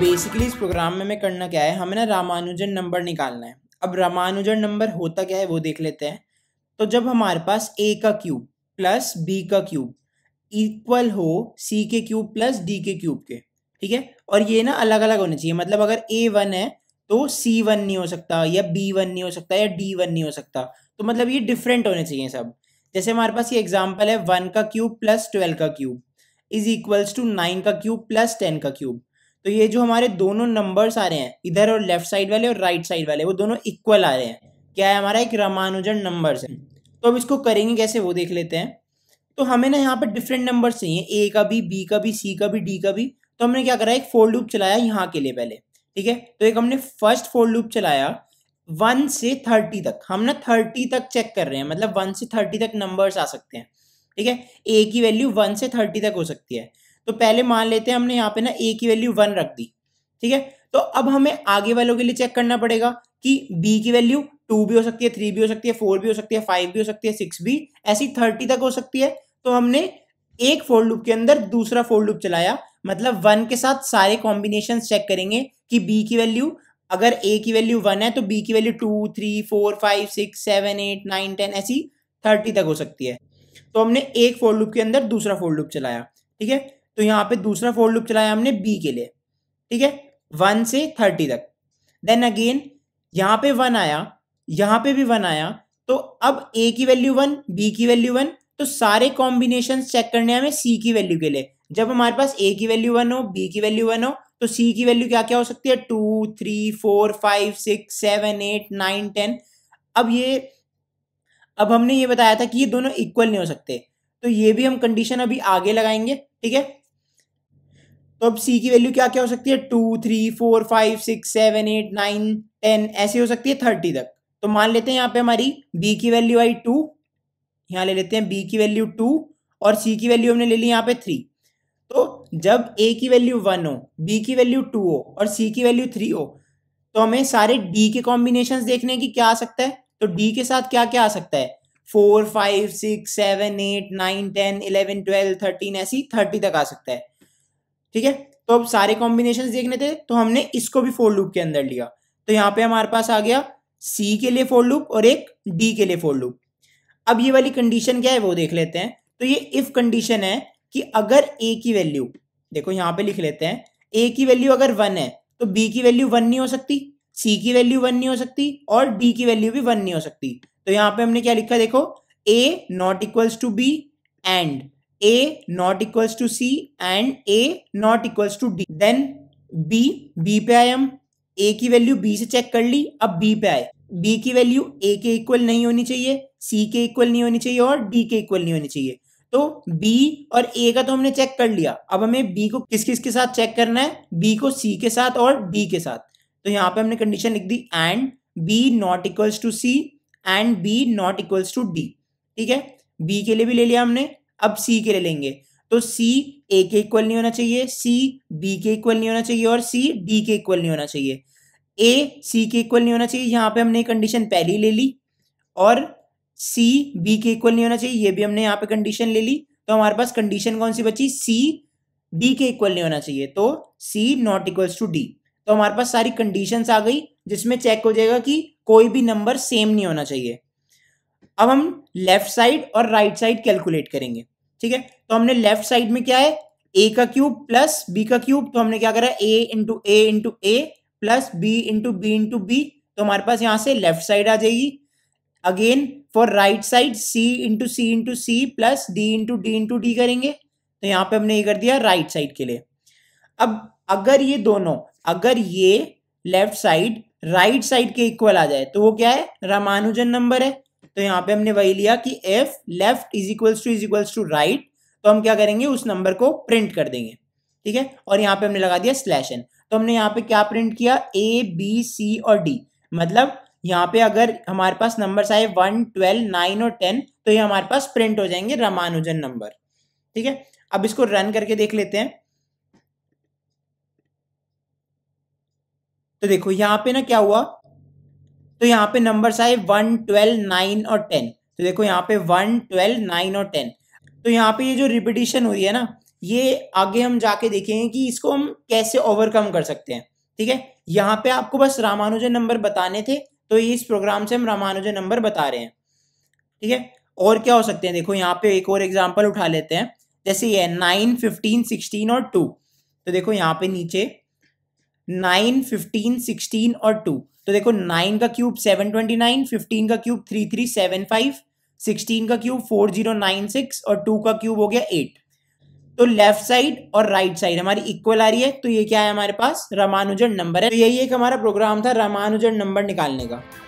basically इस programme में मैं करना क्या है हमें ना रामानुजन नंबर निकालना है अब रामानुजन नंबर होता क्या है वो देख लेते हैं तो जब हमारे पास ए का क्यूब प्लस बी का क्यूब इक्वल हो सी के क्यूब प्लस डी के क्यूब के ठीक है और ये ना अलग अलग होने चाहिए मतलब अगर ए वन है तो सी वन नहीं हो सकता या बी वन नहीं हो सकता या डी वन नहीं हो सकता तो मतलब ये डिफरेंट होने चाहिए सब जैसे हमारे पास ये एग्जाम्पल है वन का क्यूब प्लस ट्वेल्व का cube is equals to nine का क्यूब प्लस टेन का क्यूब तो ये जो हमारे दोनों नंबर्स आ रहे हैं इधर और लेफ्ट साइड वाले और राइट साइड वाले वो दोनों इक्वल आ रहे हैं क्या है हमारा एक रामानुजन नंबर्स है तो अब इसको करेंगे कैसे वो देख लेते हैं तो हमें ना यहाँ पर डिफरेंट नंबर चाहिए ए का भी बी का भी सी का भी डी का भी तो हमने क्या करा एक फोर लूप चलाया यहाँ के लिए पहले ठीक है तो एक हमने फर्स्ट फोर लूप चलाया वन से थर्टी तक हम ना थर्टी तक चेक कर रहे हैं मतलब वन से थर्टी तक नंबर्स आ सकते हैं ठीक है ए की वैल्यू वन से थर्टी तक हो सकती है तो पहले मान लेते हैं हमने यहाँ पे ना ए की वैल्यू वन रख दी ठीक है तो अब हमें आगे वालों के लिए चेक करना पड़ेगा कि बी की वैल्यू टू भी हो सकती है थ्री भी हो सकती है फोर भी हो सकती है फाइव भी हो सकती है सिक्स भी ऐसी थर्टी तक हो सकती है तो हमने एक फोर लूप के अंदर दूसरा फोर लूप चलाया मतलब वन के साथ सारे कॉम्बिनेशन चेक करेंगे कि बी की वैल्यू अगर ए की वैल्यू वन है तो बी की value two three four five six seven eight nine ten ऐसी थर्टी तक हो सकती है तो हमने एक फोर लूप के अंदर दूसरा फोर लूप चलाया ठीक है तो यहाँ पे दूसरा फोर लूप चलाया हमने बी के लिए ठीक है वन से थर्टी तक देन अगेन यहाँ पे वन आया यहाँ पे भी वन आया तो अब ए की वैल्यू वन बी की वैल्यू वन तो सारे कॉम्बिनेशन चेक करने हमें सी की वैल्यू के लिए जब हमारे पास ए की वैल्यू वन हो बी की वैल्यू वन हो तो सी की वैल्यू क्या क्या हो सकती है two three four five six seven eight nine ten अब ये अब हमने ये बताया था कि ये दोनों इक्वल नहीं हो सकते तो ये भी हम कंडीशन अभी आगे लगाएंगे ठीक है तो अब सी की वैल्यू क्या क्या हो सकती है two three four five six seven eight nine ten ऐसी हो सकती है थर्टी तक तो मान लेते हैं यहाँ पे हमारी बी की वैल्यू आई टू यहाँ ले लेते हैं बी की वैल्यू टू और सी की वैल्यू हमने ले ली यहाँ पे थ्री तो जब ए की वैल्यू वन हो बी की वैल्यू टू हो और सी की वैल्यू थ्री हो तो हमें सारे डी के कॉम्बिनेशन देखने की क्या आ सकता है तो डी के साथ क्या क्या आ सकता है four five six seven eight nine ten eleven twelve thirteen ऐसी थर्टी तक आ सकता है ठीक है तो अब सारे कॉम्बिनेशन देखने थे तो हमने इसको भी फोर लूप के अंदर लिया तो यहाँ पे हमारे पास आ गया सी के लिए फोर लूप और एक डी के लिए फोर लूप अब ये वाली कंडीशन क्या है वो देख लेते हैं तो ये इफ कंडीशन है कि अगर ए की वैल्यू देखो यहाँ पे लिख लेते हैं ए की वैल्यू अगर वन है तो बी की वैल्यू वन नहीं हो सकती सी की वैल्यू वन नहीं हो सकती और डी की वैल्यू भी वन नहीं हो सकती तो यहाँ पे हमने क्या लिखा देखो a not equals to b and a not equals to c and a not equals to d then b b पे आए हम a की वैल्यू b से चेक कर ली अब b पे आए b की वैल्यू a के इक्वल नहीं होनी चाहिए c के इक्वल नहीं होनी चाहिए और d के इक्वल नहीं होनी चाहिए तो b और a का तो हमने चेक कर लिया अब हमें b को किस किस के साथ चेक करना है b को c के साथ और d के साथ तो यहाँ पे हमने कंडीशन लिख दी and b not equals to c and b not equals to d ठीक है b के लिए भी ले लिया हमने अब सी के ले लेंगे तो सी ए के इक्वल नहीं होना चाहिए सी बी के इक्वल नहीं होना चाहिए और सी डी के इक्वल नहीं होना चाहिए ए सी के इक्वल नहीं होना चाहिए यहाँ पे हमने कंडीशन पहली ले ली और सी बी के इक्वल नहीं होना चाहिए ये भी हमने यहाँ पे कंडीशन ले ली तो हमारे पास कंडीशन कौन सी बची सी डी के इक्वल नहीं होना चाहिए तो c not equals to d तो हमारे पास सारी कंडीशन आ गई जिसमें चेक हो जाएगा कि कोई भी नंबर सेम नहीं होना चाहिए अब हम लेफ्ट साइड और राइट right साइड कैलकुलेट करेंगे ठीक है तो हमने लेफ्ट साइड में क्या है ए का क्यूब प्लस बी का क्यूब तो हमने क्या करा a into a into a plus b into b into b तो हमारे पास यहाँ से लेफ्ट साइड आ जाएगी again for right side c into c into c plus d into d into d करेंगे तो यहां पे हमने ये कर दिया राइट right साइड के लिए अब अगर ये दोनों अगर ये लेफ्ट साइड राइट साइड के इक्वल आ जाए तो वो क्या है रामानुजन नंबर है तो यहाँ पे हमने वही लिया कि if left is equals to is equals to right तो हम क्या करेंगे उस नंबर को प्रिंट कर देंगे ठीक है और यहाँ पे हमने लगा दिया स्लैश एन तो हमने यहाँ पे क्या प्रिंट किया ए बी सी और डी मतलब यहाँ पे अगर हमारे पास नंबर आए वन ट्वेल्व नाइन और टेन तो ये हमारे पास प्रिंट हो जाएंगे रामानुजन नंबर ठीक है अब इसको रन करके देख लेते हैं तो देखो यहाँ पे ना क्या हुआ तो यहाँ पे नंबर्स आए वन ट्वेल्व नाइन और टेन तो देखो यहाँ पे वन ट्वेल्व नाइन और टेन तो यहाँ पे ये जो रिपीटिशन हो रही है ना ये आगे हम जाके देखेंगे कि इसको हम कैसे ओवरकम कर सकते हैं ठीक है यहाँ पे आपको बस रामानुजन नंबर बताने थे तो इस प्रोग्राम से हम रामानुजन नंबर बता रहे हैं ठीक है और क्या हो सकते हैं देखो यहाँ पे एक और एग्जाम्पल उठा लेते हैं जैसे ये नाइन फिफ्टीन सिक्सटीन और टू तो देखो यहाँ पे नीचे नाइन फिफ्टीन सिक्सटीन और टू तो देखो नाइन का cube seven twenty nine fifteen का cube three three seven five sixteen का cube four zero nine six और टू का क्यूब हो गया एट तो लेफ्ट साइड और राइट right साइड हमारी इक्वल आ रही है तो ये क्या है हमारे पास रामानुजन नंबर है तो यही एक हमारा प्रोग्राम था रामानुजन नंबर निकालने का